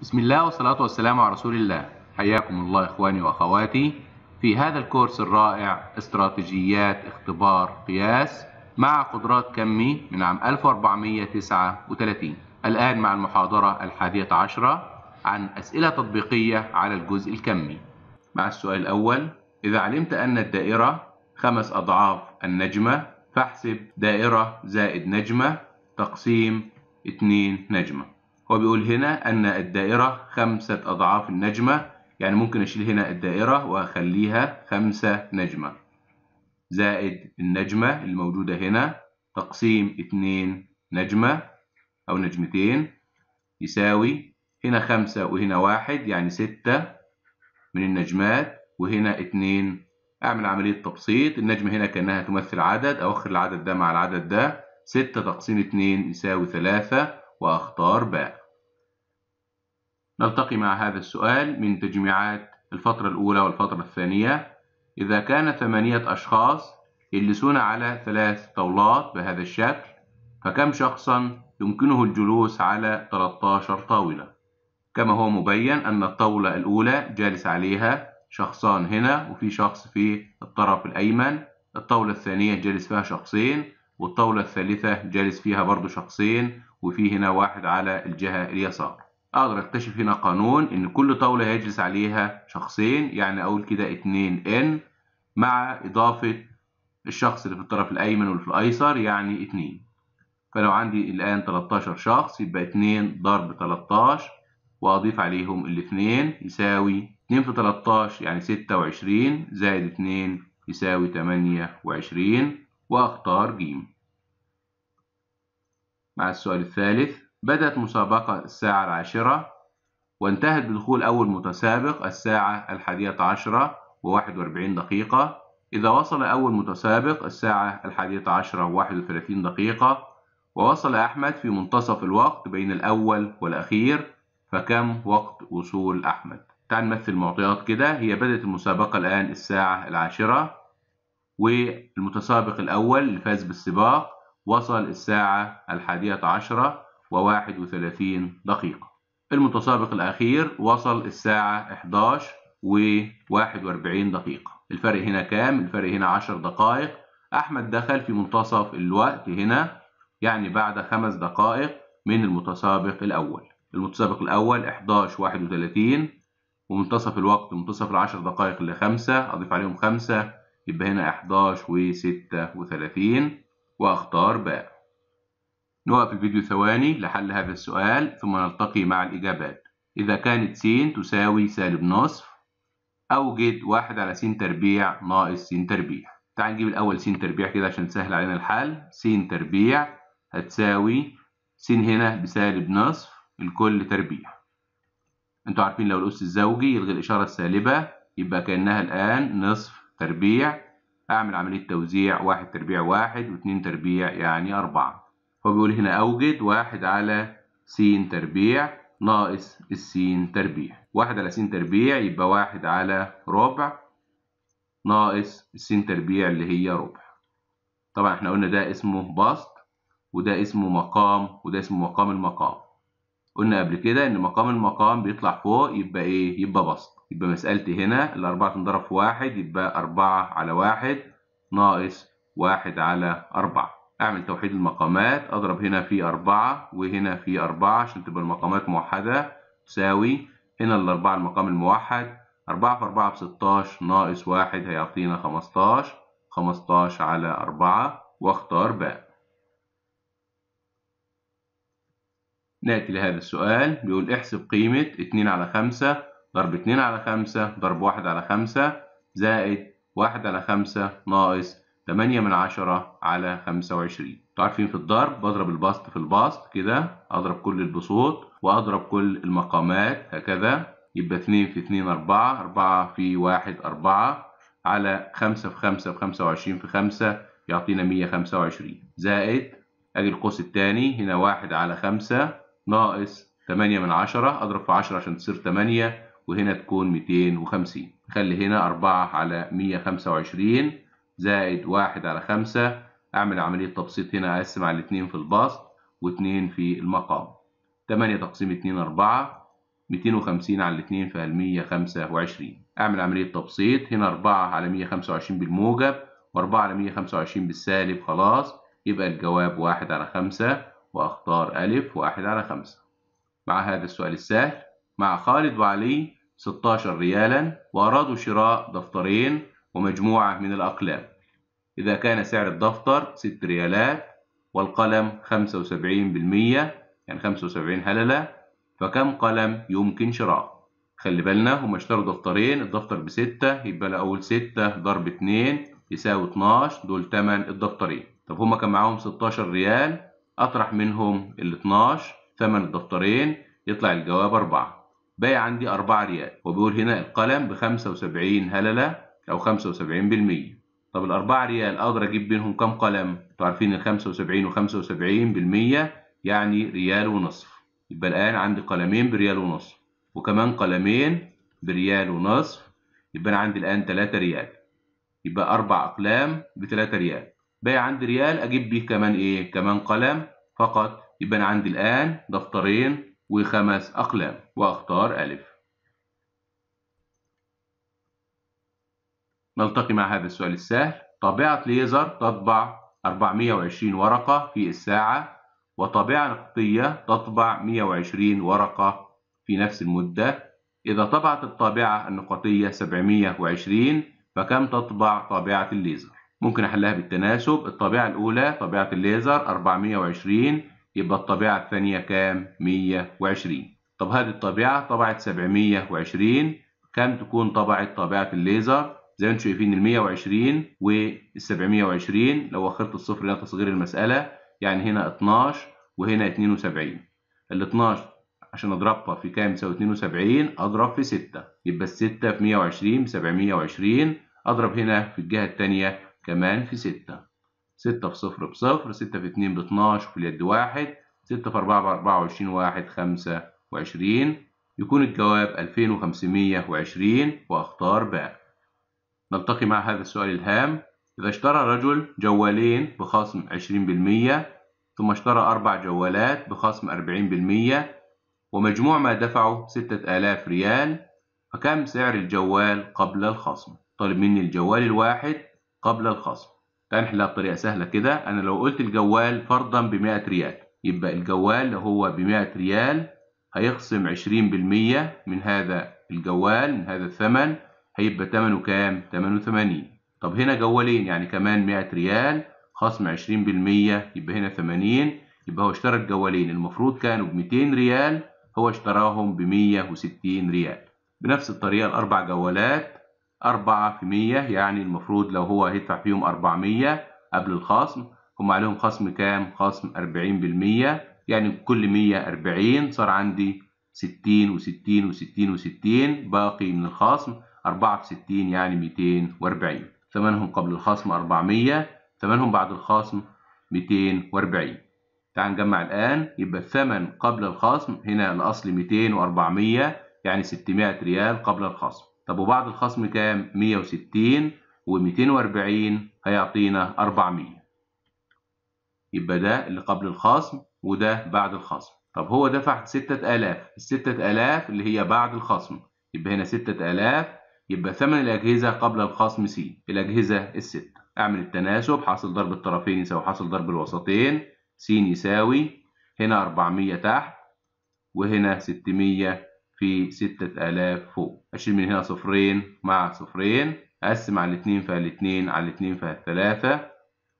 بسم الله والصلاة والسلام على رسول الله حياكم الله إخواني وأخواتي في هذا الكورس الرائع استراتيجيات اختبار قياس مع قدرات كمي من عام 1439 الآن مع المحاضرة الحادية عشرة عن أسئلة تطبيقية على الجزء الكمي مع السؤال الأول إذا علمت أن الدائرة خمس أضعاف النجمة فاحسب دائرة زائد نجمة تقسيم 2 نجمة هو بيقول هنا أن الدائرة خمسة أضعاف النجمة يعني ممكن أشيل هنا الدائرة وأخليها خمسة نجمة زائد النجمة الموجودة هنا تقسيم اتنين نجمة أو نجمتين يساوي هنا خمسة وهنا واحد يعني ستة من النجمات وهنا اتنين أعمل عملية تبسيط النجمة هنا كأنها تمثل عدد أوخر العدد ده مع العدد ده ستة تقسيم اتنين يساوي ثلاثة وأختار باء نلتقي مع هذا السؤال من تجميعات الفترة الأولى والفترة الثانية إذا كان ثمانية أشخاص يجلسون على ثلاث طاولات بهذا الشكل فكم شخصا يمكنه الجلوس على 13 طاولة كما هو مبين أن الطاولة الأولى جالس عليها شخصان هنا وفي شخص في الطرف الأيمن الطاولة الثانية جالس فيها شخصين والطاولة الثالثة جالس فيها برضو شخصين وفي هنا واحد على الجهة اليسار اقدر اكتشف هنا قانون ان كل طاولة هيجلس عليها شخصين يعني اقول كده اتنين ان مع اضافة الشخص اللي في الطرف الايمن واللي في الايسر يعني اتنين فلو عندي الان 13 شخص يبقى اتنين ضرب 13 واضيف عليهم الاثنين يساوي 2 في 13 يعني 26 زائد 2 يساوي 28 واختار ج مع السؤال الثالث بدأت مسابقة الساعة العاشرة وانتهت بدخول أول متسابق الساعة الحادية عشرة وواحد وأربعين دقيقة إذا وصل أول متسابق الساعة الحادية عشرة وواحد وثلاثين دقيقة ووصل أحمد في منتصف الوقت بين الأول والأخير فكم وقت وصول أحمد؟ تعال نمثل معطيات كده هي بدأت المسابقة الآن الساعة العاشرة والمتسابق الأول اللي فاز بالسباق وصل الساعة الحادية عشرة وواحد وثلاثين دقيقة المتسابق الأخير وصل الساعة 11 و41 دقيقة الفرق هنا كام؟ الفرق هنا 10 دقائق أحمد دخل في منتصف الوقت هنا يعني بعد خمس دقائق من المتسابق الأول المتسابق الأول 11 31 ومنتصف الوقت منتصف العشر دقائق اللي 5 أضيف عليهم 5 يبقى هنا 11 و36 وأختار باء نوقف الفيديو ثواني لحل هذا السؤال ثم نلتقي مع الإجابات إذا كانت س تساوي سالب نصف أوجد واحد على س تربيع ناقص س تربيع تعال نجيب الأول س تربيع كده عشان تسهل علينا الحل س تربيع هتساوي س هنا بسالب نصف الكل تربيع انتوا عارفين لو الأس الزوجي يلغي الإشارة السالبة يبقى كأنها الآن نصف تربيع أعمل عملية توزيع واحد تربيع واحد واتنين تربيع يعني أربعة فبيقول هنا أوجد واحد على س تربيع ناقص السين تربيع واحد على س تربيع يبقى واحد على ربع ناقص الس تربيع اللي هي ربع طبعا احنا قلنا ده اسمه بسط وده اسمه مقام وده اسمه مقام المقام قلنا قبل كده ان مقام المقام بيطلع فوق يبقى ايه يبقى بسط يبقى مسألتي هنا الأربعة تنضرب في واحد يبقى أربعة على واحد ناقص واحد على أربعة اعمل توحيد المقامات اضرب هنا في أربعة وهنا في أربعة عشان تبقى المقامات موحده تساوي هنا الاربعه المقام الموحد أربعة في أربعة ب 16 ناقص واحد هيعطينا 15 15 على أربعة واختار باء ناتي لهذا السؤال بيقول احسب قيمه 2 على 5 ضرب 2 على 5 ضرب 1 على 5 زائد 1 على 5 ناقص 8 من 10 على 25 انتوا عارفين في الضرب بضرب البسط في البسط كده اضرب كل البسوط واضرب كل المقامات هكذا يبقى 2 في 2 4 4 في 1 4 على 5 في 5 في 25 في 5 يعطينا 125 زائد اجي القوس الثاني هنا 1 على 5 ناقص 8 من 10 اضرب في 10 عشان تصير 8 وهنا تكون 250 خلي هنا 4 على 125 زائد واحد على خمسة أعمل عملية تبسيط هنا أقسم على اتنين في البسط واتنين في المقام تمانية تقسيم اتنين أربعة ميتين وخمسين على الاتنين المية خمسة وعشرين أعمل عملية تبسيط هنا أربعة على مية خمسة وعشرين بالموجب وأربعة على مية خمسة وعشرين بالسالب خلاص يبقى الجواب واحد على خمسة وأختار ألف واحد على خمسة مع هذا السؤال السهل مع خالد وعلي 16 ريالا وأرادوا شراء دفترين ومجموعة من الأقلام إذا كان سعر الدفتر 6 ريالات والقلم 75% يعني 75 هللة فكم قلم يمكن شراءه؟ خلي بالنا هما اشتروا دفترين الدفتر بستة يبقى لأول ستة ضرب اتنين يساوي 12 دول تمن الدفترين طب هما كان معاهم 16 ريال أطرح منهم ال 12 تمن الدفترين يطلع الجواب أربعة باقي عندي أربعة ريال وبيقول هنا القلم ب 75 هللة أو 75% طب الأربعة ريال أقدر أجيب بينهم كام قلم؟ أنتوا عارفين ال 75 و 75% يعني ريال ونصف يبقى الآن عندي قلمين بريال ونصف وكمان قلمين بريال ونصف يبقى أنا عندي الآن 3 ريال يبقى أربع أقلام بتلاتة ريال باقي عندي ريال أجيب بيه كمان إيه؟ كمان قلم فقط يبقى أنا عندي الآن دفترين وخمس أقلام وأختار ألف نلتقي مع هذا السؤال السهل طابعة ليزر تطبع 420 ورقة في الساعة وطابعة نقطية تطبع 120 ورقة في نفس المدة إذا طبعت الطابعة النقطية 720 فكم تطبع طابعة الليزر؟ ممكن أحلها بالتناسب الطابعة الأولى طابعة الليزر 420 يبقى الطابعة الثانية كام؟ 120 طب هذه الطابعة طبعت 720 كم تكون طبعت طابعة الليزر؟ زي ما انتم شايفين ال 120 وال 720 لو اخرت الصفر الى تصغير المساله يعني هنا 12 وهنا 72 ال 12 عشان اضربها في كام تساوي 72 اضرب في 6 يبقى ال 6 في 120 ب 720 اضرب هنا في الجهه الثانيه كمان في 6 6 في 0 ب 0 6 في 2 ب 12 وفي اليد 1 6 في 4 ب 24 1 25 يكون الجواب 2520 واختار باء نلتقي مع هذا السؤال الهام إذا اشترى رجل جوالين بخصم 20% ثم اشترى أربع جوالات بخصم 40% ومجموع ما دفعه 6000 ريال فكم سعر الجوال قبل الخصم؟ طالب مني الجوال الواحد قبل الخصم نحلها بطريقة سهلة كده أنا لو قلت الجوال فرضا ب 100 ريال يبقى الجوال هو ب 100 ريال هيخصم 20% من هذا الجوال من هذا الثمن هيبقى تمنه كام؟ تمنه ثمانين طب هنا جوالين يعني كمان مائة ريال خصم عشرين بالمية يبقى هنا ثمانين يبقى هو اشترى الجوالين المفروض كانوا بمئتين ريال هو اشتراهم بمية وستين ريال بنفس الطريقة الأربع جوالات أربعة في مية يعني المفروض لو هو هيدفع فيهم أربعمية قبل الخصم هم عليهم خصم كام؟ خصم أربعين بالمية يعني كل مية أربعين صار عندي ستين وستين وستين وستين باقي من الخصم 64 يعني 240 ثمنهم قبل الخصم 400 ثمنهم بعد الخصم 240 تعال نجمع الآن يبقى الثمن قبل الخصم هنا الأصل 200 و400 يعني 600 ريال قبل الخصم طب وبعد الخصم كام 160 و240 هيعطينا 400 يبقى ده اللي قبل الخصم وده بعد الخصم طب هو دفع 6000 ال 6000 اللي هي بعد الخصم يبقى هنا 6000 يبقى ثمن الأجهزة قبل الخصم C الأجهزة الست أعمل التناسب حاصل ضرب الطرفين يساوي حاصل ضرب الوسطين س يساوي هنا 400 تحت وهنا 600 في 6000 فوق أشيل من هنا صفرين مع صفرين أقسم على الاتنين فيها الاتنين على الاتنين فيها التلاتة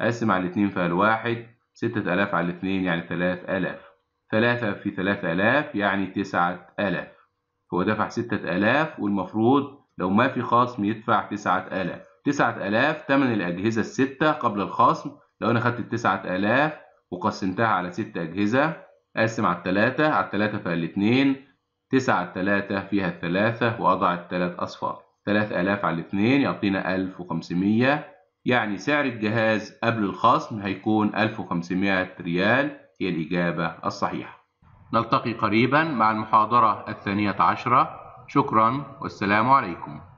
أقسم على الاتنين فيها الواحد 6000 على الاتنين يعني 3000 3 في 3000 يعني 9000 هو دفع 6000 والمفروض لو ما في خصم يدفع 9000 9000 تمن الأجهزة الستة قبل الخصم لو أنا خدت ال 9000 وقسمتها على ست أجهزة أقسم على التلاتة على التلاتة فيها الاتنين تسعة التلاتة فيها الثلاثة وأضع التلات أصفار ثلاث آلاف على الاتنين يعطينا ألف وخمسمية يعني سعر الجهاز قبل الخصم هيكون ألف وخمسمية ريال هي الإجابة الصحيحة نلتقي قريبا مع المحاضرة الثانية عشرة شكرا والسلام عليكم